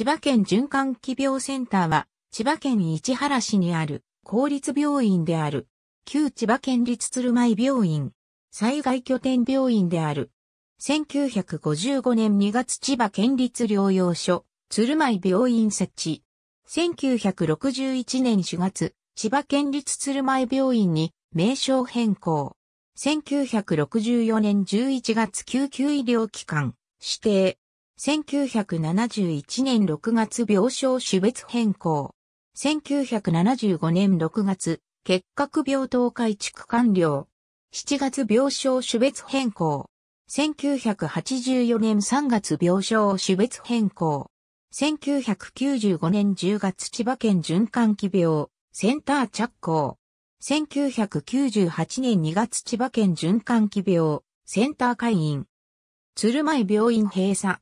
千葉県循環器病センターは、千葉県市原市にある公立病院である、旧千葉県立鶴舞病院、災害拠点病院である。1955年2月千葉県立療養所、鶴舞病院設置。1961年4月、千葉県立鶴舞病院に名称変更。1964年11月救急医療機関指定1971年6月病床種別変更。1975年6月、結核病棟改築完了。7月病床種別変更。1984年3月病床種別変更。1995年10月千葉県循環器病、センター着工。1998年2月千葉県循環器病、センター会員。鶴舞病院閉鎖。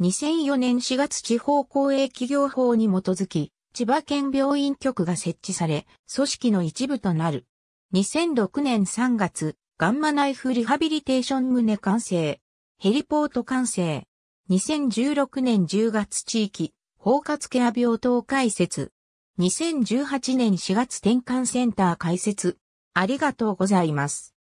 2004年4月地方公営企業法に基づき、千葉県病院局が設置され、組織の一部となる。2006年3月、ガンマナイフリハビリテーション棟完成。ヘリポート完成。2016年10月地域、包括ケア病棟開設。2018年4月転換センター開設。ありがとうございます。